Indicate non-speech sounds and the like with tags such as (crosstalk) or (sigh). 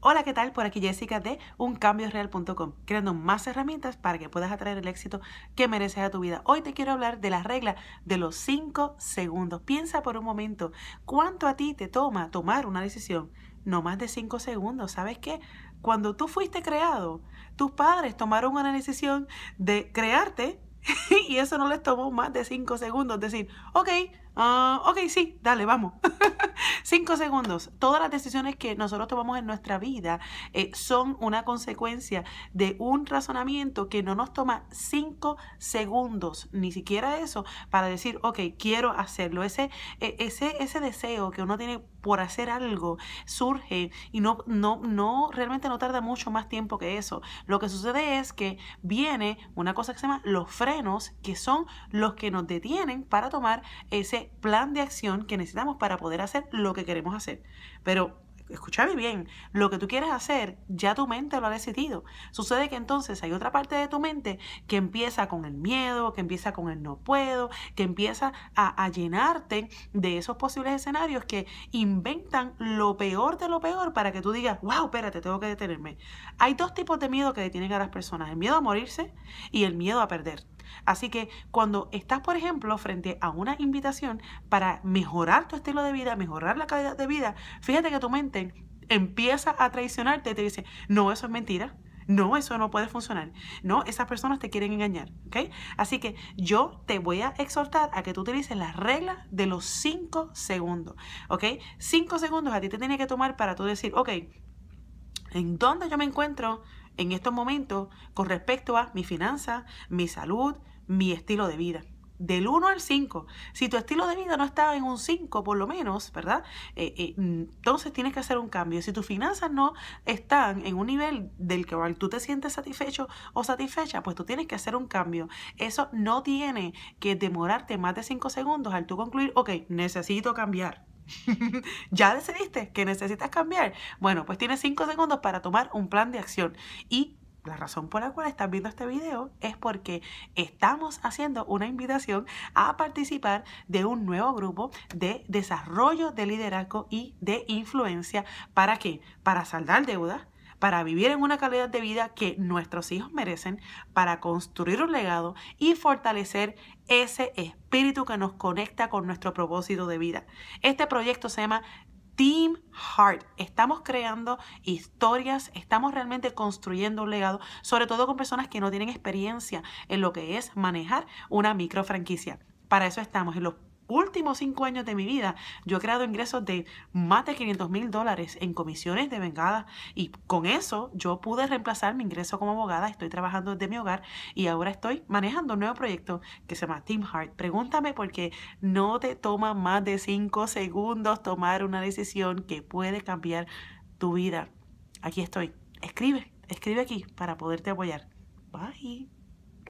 Hola, ¿qué tal? Por aquí Jessica de UnCambiosreal.com, creando más herramientas para que puedas atraer el éxito que mereces a tu vida. Hoy te quiero hablar de las reglas de los 5 segundos. Piensa por un momento, ¿cuánto a ti te toma tomar una decisión? No más de 5 segundos, ¿sabes qué? Cuando tú fuiste creado, tus padres tomaron una decisión de crearte (laughs) y eso no les tomó más de 5 segundos. Decir, ok, Ah, ok, sí, dale, vamos. (laughs) Cinco segundos. Todas las decisiones que nosotros tomamos en nuestra vida eh, son una consecuencia de un razonamiento que no nos toma cinco segundos, ni siquiera eso, para decir, ok, quiero hacerlo. Ese, e, ese, ese deseo que uno tiene por hacer algo surge y no, no, no, realmente no tarda mucho más tiempo que eso. Lo que sucede es que viene una cosa que se llama los frenos, que son los que nos detienen para tomar ese plan de acción que necesitamos para poder hacer lo que queremos hacer. Pero escúchame bien, lo que tú quieres hacer, ya tu mente lo ha decidido. Sucede que entonces hay otra parte de tu mente que empieza con el miedo, que empieza con el no puedo, que empieza a, a, llenarte de esos posibles escenarios que inventan lo peor de lo peor para que tú digas, wow, espérate, tengo que detenerme. Hay dos tipos de miedo que detienen a las personas, el miedo a morirse y el miedo a perder. Así que cuando estás, por ejemplo, frente a una invitación para mejorar tu estilo de vida, mejorar la calidad de vida, fíjate que tu mente empieza a traicionarte y te dice, no, eso es mentira. No, eso no puede funcionar. No, esas personas te quieren engañar. ¿ok? Así que yo te voy a exhortar a que tú utilices las reglas de los 5 segundos. ¿ok? Cinco segundos a ti te tiene que tomar para tú decir, ok, ¿en dónde yo me encuentro en estos momentos con respecto a mi finanza, mi salud, mi estilo de vida. Del 1 al 5. Si tu estilo de vida no está en un 5 por lo menos, ¿verdad? Eh, eh, entonces tienes que hacer un cambio. Si tus finanzas no están en un nivel del que tú te sientes satisfecho o satisfecha, pues tú tienes que hacer un cambio. Eso no tiene que demorarte más de 5 segundos al tú concluir, ok, necesito cambiar. (laughs) ¿Ya decidiste que necesitas cambiar? Bueno, pues tienes 5 segundos para tomar un plan de acción. Y la razón por la cual estás viendo este video es porque estamos haciendo una invitación a participar de un nuevo grupo de desarrollo de liderazgo y de influencia. ¿Para qué? Para saldar deudas para vivir en una calidad de vida que nuestros hijos merecen, para construir un legado y fortalecer ese espíritu que nos conecta con nuestro propósito de vida. Este proyecto se llama Team Heart. Estamos creando historias, estamos realmente construyendo un legado, sobre todo con personas que no tienen experiencia en lo que es manejar una micro franquicia. Para eso estamos en los últimos cinco años de mi vida, yo he creado ingresos de más de 500 mil dólares en comisiones de vengada y con eso yo pude reemplazar mi ingreso como abogada, estoy trabajando desde mi hogar y ahora estoy manejando un nuevo proyecto que se llama Team Heart. Pregúntame porque no te toma más de cinco segundos tomar una decisión que puede cambiar tu vida. Aquí estoy. Escribe, escribe aquí para poderte apoyar. Bye.